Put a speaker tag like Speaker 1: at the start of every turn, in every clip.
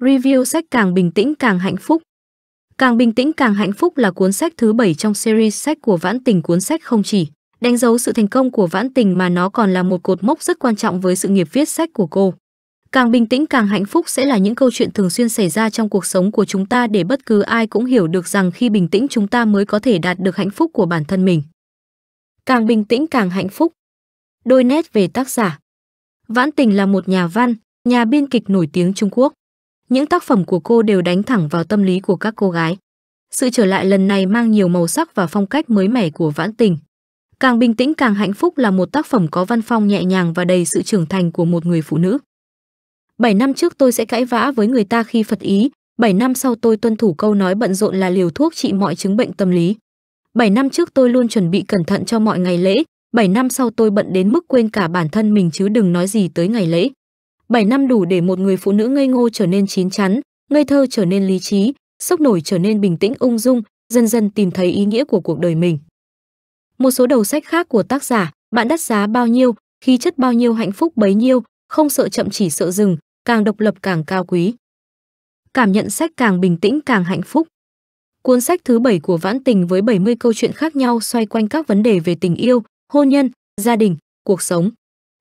Speaker 1: Review sách Càng bình tĩnh càng hạnh phúc. Càng bình tĩnh càng hạnh phúc là cuốn sách thứ 7 trong series sách của Vãn Tình. Cuốn sách không chỉ đánh dấu sự thành công của Vãn Tình mà nó còn là một cột mốc rất quan trọng với sự nghiệp viết sách của cô. Càng bình tĩnh càng hạnh phúc sẽ là những câu chuyện thường xuyên xảy ra trong cuộc sống của chúng ta để bất cứ ai cũng hiểu được rằng khi bình tĩnh chúng ta mới có thể đạt được hạnh phúc của bản thân mình. Càng bình tĩnh càng hạnh phúc. Đôi nét về tác giả. Vãn Tình là một nhà văn, nhà biên kịch nổi tiếng Trung Quốc những tác phẩm của cô đều đánh thẳng vào tâm lý của các cô gái. Sự trở lại lần này mang nhiều màu sắc và phong cách mới mẻ của Vãn Tình. Càng bình tĩnh càng hạnh phúc là một tác phẩm có văn phong nhẹ nhàng và đầy sự trưởng thành của một người phụ nữ. Bảy năm trước tôi sẽ cãi vã với người ta khi Phật ý, Bảy năm sau tôi tuân thủ câu nói bận rộn là liều thuốc trị mọi chứng bệnh tâm lý. Bảy năm trước tôi luôn chuẩn bị cẩn thận cho mọi ngày lễ, Bảy năm sau tôi bận đến mức quên cả bản thân mình chứ đừng nói gì tới ngày lễ. 7 năm đủ để một người phụ nữ ngây ngô trở nên chín chắn, ngây thơ trở nên lý trí, sốc nổi trở nên bình tĩnh ung dung, dần dần tìm thấy ý nghĩa của cuộc đời mình. Một số đầu sách khác của tác giả, bạn đắt giá bao nhiêu, khí chất bao nhiêu hạnh phúc bấy nhiêu, không sợ chậm chỉ sợ dừng, càng độc lập càng cao quý. Cảm nhận sách càng bình tĩnh càng hạnh phúc. Cuốn sách thứ 7 của Vãn Tình với 70 câu chuyện khác nhau xoay quanh các vấn đề về tình yêu, hôn nhân, gia đình, cuộc sống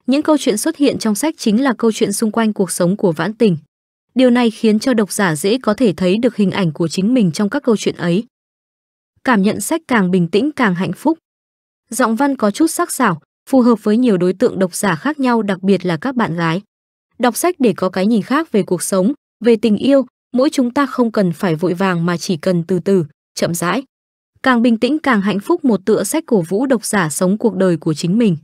Speaker 1: những câu chuyện xuất hiện trong sách chính là câu chuyện xung quanh cuộc sống của Vãn Tình. Điều này khiến cho độc giả dễ có thể thấy được hình ảnh của chính mình trong các câu chuyện ấy. Cảm nhận sách càng bình tĩnh càng hạnh phúc. Giọng văn có chút sắc sảo, phù hợp với nhiều đối tượng độc giả khác nhau đặc biệt là các bạn gái. Đọc sách để có cái nhìn khác về cuộc sống, về tình yêu, mỗi chúng ta không cần phải vội vàng mà chỉ cần từ từ, chậm rãi. Càng bình tĩnh càng hạnh phúc một tựa sách cổ vũ độc giả sống cuộc đời của chính mình.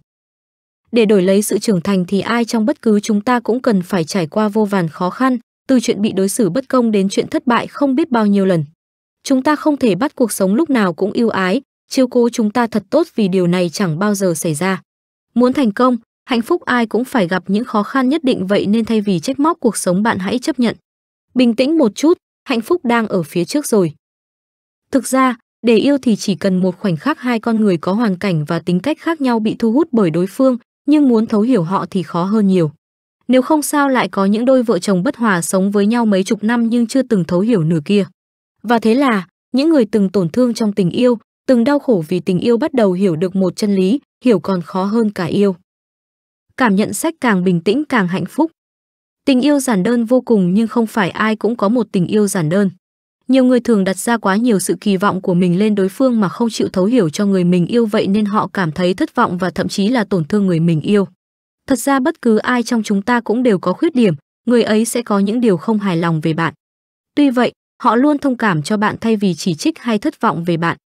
Speaker 1: Để đổi lấy sự trưởng thành thì ai trong bất cứ chúng ta cũng cần phải trải qua vô vàn khó khăn, từ chuyện bị đối xử bất công đến chuyện thất bại không biết bao nhiêu lần. Chúng ta không thể bắt cuộc sống lúc nào cũng yêu ái, chiêu cố chúng ta thật tốt vì điều này chẳng bao giờ xảy ra. Muốn thành công, hạnh phúc ai cũng phải gặp những khó khăn nhất định vậy nên thay vì trách móc cuộc sống bạn hãy chấp nhận. Bình tĩnh một chút, hạnh phúc đang ở phía trước rồi. Thực ra, để yêu thì chỉ cần một khoảnh khắc hai con người có hoàn cảnh và tính cách khác nhau bị thu hút bởi đối phương, nhưng muốn thấu hiểu họ thì khó hơn nhiều. Nếu không sao lại có những đôi vợ chồng bất hòa sống với nhau mấy chục năm nhưng chưa từng thấu hiểu nửa kia. Và thế là, những người từng tổn thương trong tình yêu, từng đau khổ vì tình yêu bắt đầu hiểu được một chân lý, hiểu còn khó hơn cả yêu. Cảm nhận sách càng bình tĩnh càng hạnh phúc. Tình yêu giản đơn vô cùng nhưng không phải ai cũng có một tình yêu giản đơn. Nhiều người thường đặt ra quá nhiều sự kỳ vọng của mình lên đối phương mà không chịu thấu hiểu cho người mình yêu vậy nên họ cảm thấy thất vọng và thậm chí là tổn thương người mình yêu. Thật ra bất cứ ai trong chúng ta cũng đều có khuyết điểm, người ấy sẽ có những điều không hài lòng về bạn. Tuy vậy, họ luôn thông cảm cho bạn thay vì chỉ trích hay thất vọng về bạn.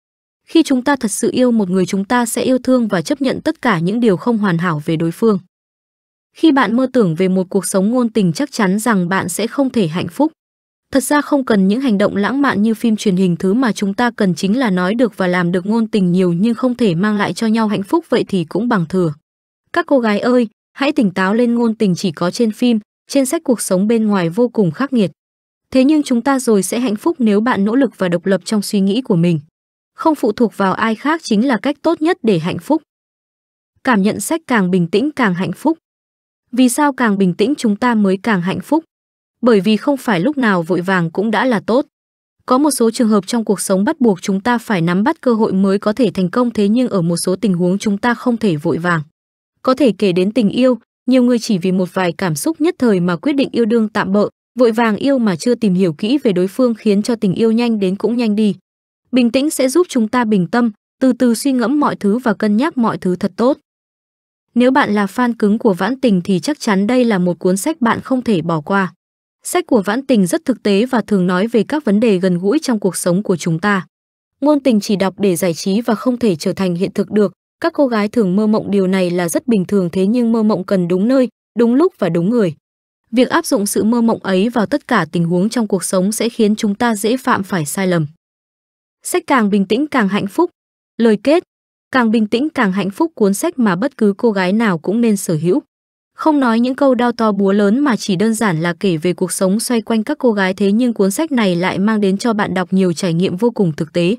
Speaker 1: Khi chúng ta thật sự yêu một người chúng ta sẽ yêu thương và chấp nhận tất cả những điều không hoàn hảo về đối phương. Khi bạn mơ tưởng về một cuộc sống ngôn tình chắc chắn rằng bạn sẽ không thể hạnh phúc, Thật ra không cần những hành động lãng mạn như phim truyền hình thứ mà chúng ta cần chính là nói được và làm được ngôn tình nhiều nhưng không thể mang lại cho nhau hạnh phúc vậy thì cũng bằng thừa. Các cô gái ơi, hãy tỉnh táo lên ngôn tình chỉ có trên phim, trên sách cuộc sống bên ngoài vô cùng khắc nghiệt. Thế nhưng chúng ta rồi sẽ hạnh phúc nếu bạn nỗ lực và độc lập trong suy nghĩ của mình. Không phụ thuộc vào ai khác chính là cách tốt nhất để hạnh phúc. Cảm nhận sách càng bình tĩnh càng hạnh phúc. Vì sao càng bình tĩnh chúng ta mới càng hạnh phúc? bởi vì không phải lúc nào vội vàng cũng đã là tốt. Có một số trường hợp trong cuộc sống bắt buộc chúng ta phải nắm bắt cơ hội mới có thể thành công thế nhưng ở một số tình huống chúng ta không thể vội vàng. Có thể kể đến tình yêu, nhiều người chỉ vì một vài cảm xúc nhất thời mà quyết định yêu đương tạm bợ, vội vàng yêu mà chưa tìm hiểu kỹ về đối phương khiến cho tình yêu nhanh đến cũng nhanh đi. Bình tĩnh sẽ giúp chúng ta bình tâm, từ từ suy ngẫm mọi thứ và cân nhắc mọi thứ thật tốt. Nếu bạn là fan cứng của Vãn Tình thì chắc chắn đây là một cuốn sách bạn không thể bỏ qua. Sách của Vãn Tình rất thực tế và thường nói về các vấn đề gần gũi trong cuộc sống của chúng ta. Ngôn tình chỉ đọc để giải trí và không thể trở thành hiện thực được. Các cô gái thường mơ mộng điều này là rất bình thường thế nhưng mơ mộng cần đúng nơi, đúng lúc và đúng người. Việc áp dụng sự mơ mộng ấy vào tất cả tình huống trong cuộc sống sẽ khiến chúng ta dễ phạm phải sai lầm. Sách càng bình tĩnh càng hạnh phúc. Lời kết Càng bình tĩnh càng hạnh phúc cuốn sách mà bất cứ cô gái nào cũng nên sở hữu. Không nói những câu đau to búa lớn mà chỉ đơn giản là kể về cuộc sống xoay quanh các cô gái thế nhưng cuốn sách này lại mang đến cho bạn đọc nhiều trải nghiệm vô cùng thực tế.